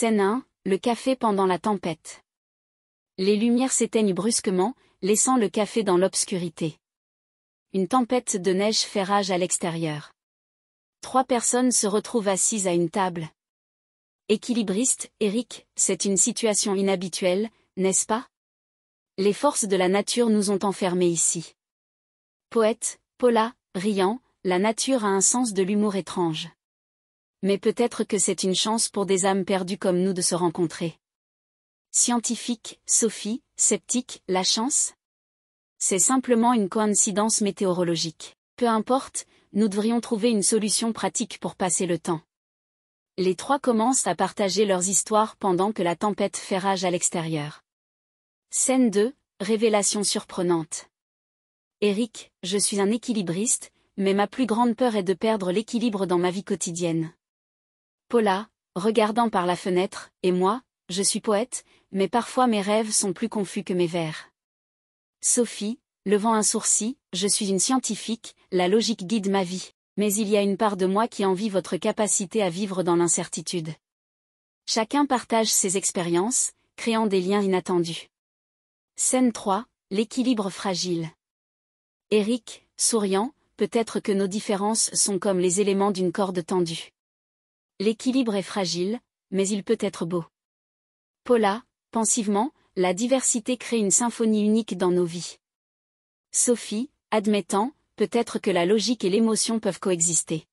Scène 1, le café pendant la tempête. Les lumières s'éteignent brusquement, laissant le café dans l'obscurité. Une tempête de neige fait rage à l'extérieur. Trois personnes se retrouvent assises à une table. Équilibriste, Eric, c'est une situation inhabituelle, n'est-ce pas Les forces de la nature nous ont enfermés ici. Poète, Paula, riant, la nature a un sens de l'humour étrange. Mais peut-être que c'est une chance pour des âmes perdues comme nous de se rencontrer. Scientifique, Sophie, sceptique, la chance C'est simplement une coïncidence météorologique. Peu importe, nous devrions trouver une solution pratique pour passer le temps. Les trois commencent à partager leurs histoires pendant que la tempête fait rage à l'extérieur. Scène 2, révélation surprenante. Eric, je suis un équilibriste, mais ma plus grande peur est de perdre l'équilibre dans ma vie quotidienne. Paula, regardant par la fenêtre, et moi, je suis poète, mais parfois mes rêves sont plus confus que mes vers. Sophie, levant un sourcil, je suis une scientifique, la logique guide ma vie, mais il y a une part de moi qui envie votre capacité à vivre dans l'incertitude. Chacun partage ses expériences, créant des liens inattendus. Scène 3, l'équilibre fragile. Eric, souriant, peut-être que nos différences sont comme les éléments d'une corde tendue. L'équilibre est fragile, mais il peut être beau. Paula, pensivement, la diversité crée une symphonie unique dans nos vies. Sophie, admettant, peut-être que la logique et l'émotion peuvent coexister.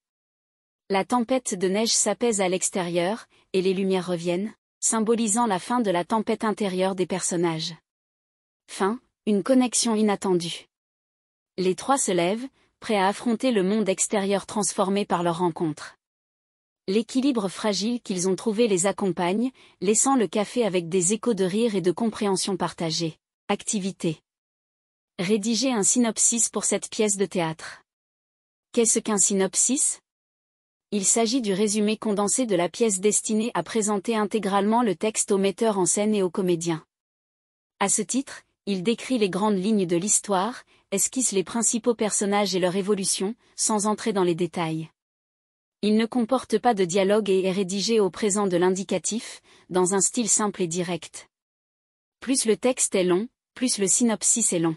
La tempête de neige s'apaise à l'extérieur, et les lumières reviennent, symbolisant la fin de la tempête intérieure des personnages. Fin, une connexion inattendue. Les trois se lèvent, prêts à affronter le monde extérieur transformé par leur rencontre. L'équilibre fragile qu'ils ont trouvé les accompagne, laissant le café avec des échos de rire et de compréhension partagée. Activité. Rédiger un synopsis pour cette pièce de théâtre. Qu'est-ce qu'un synopsis Il s'agit du résumé condensé de la pièce destinée à présenter intégralement le texte aux metteurs en scène et aux comédiens. À ce titre, il décrit les grandes lignes de l'histoire, esquisse les principaux personnages et leur évolution, sans entrer dans les détails. Il ne comporte pas de dialogue et est rédigé au présent de l'indicatif, dans un style simple et direct. Plus le texte est long, plus le synopsis est long.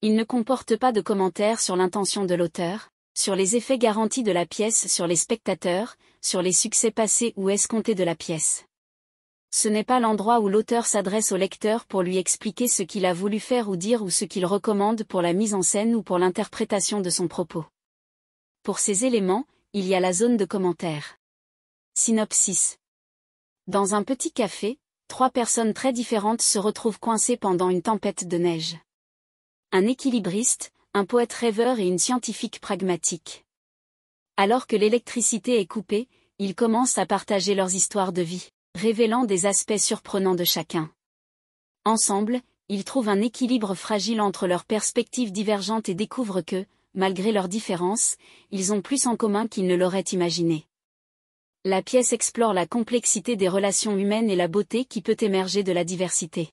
Il ne comporte pas de commentaires sur l'intention de l'auteur, sur les effets garantis de la pièce sur les spectateurs, sur les succès passés ou escomptés de la pièce. Ce n'est pas l'endroit où l'auteur s'adresse au lecteur pour lui expliquer ce qu'il a voulu faire ou dire ou ce qu'il recommande pour la mise en scène ou pour l'interprétation de son propos. Pour ces éléments, il y a la zone de commentaires. Synopsis. Dans un petit café, trois personnes très différentes se retrouvent coincées pendant une tempête de neige. Un équilibriste, un poète rêveur et une scientifique pragmatique. Alors que l'électricité est coupée, ils commencent à partager leurs histoires de vie, révélant des aspects surprenants de chacun. Ensemble, ils trouvent un équilibre fragile entre leurs perspectives divergentes et découvrent que, malgré leurs différences, ils ont plus en commun qu'ils ne l'auraient imaginé. La pièce explore la complexité des relations humaines et la beauté qui peut émerger de la diversité.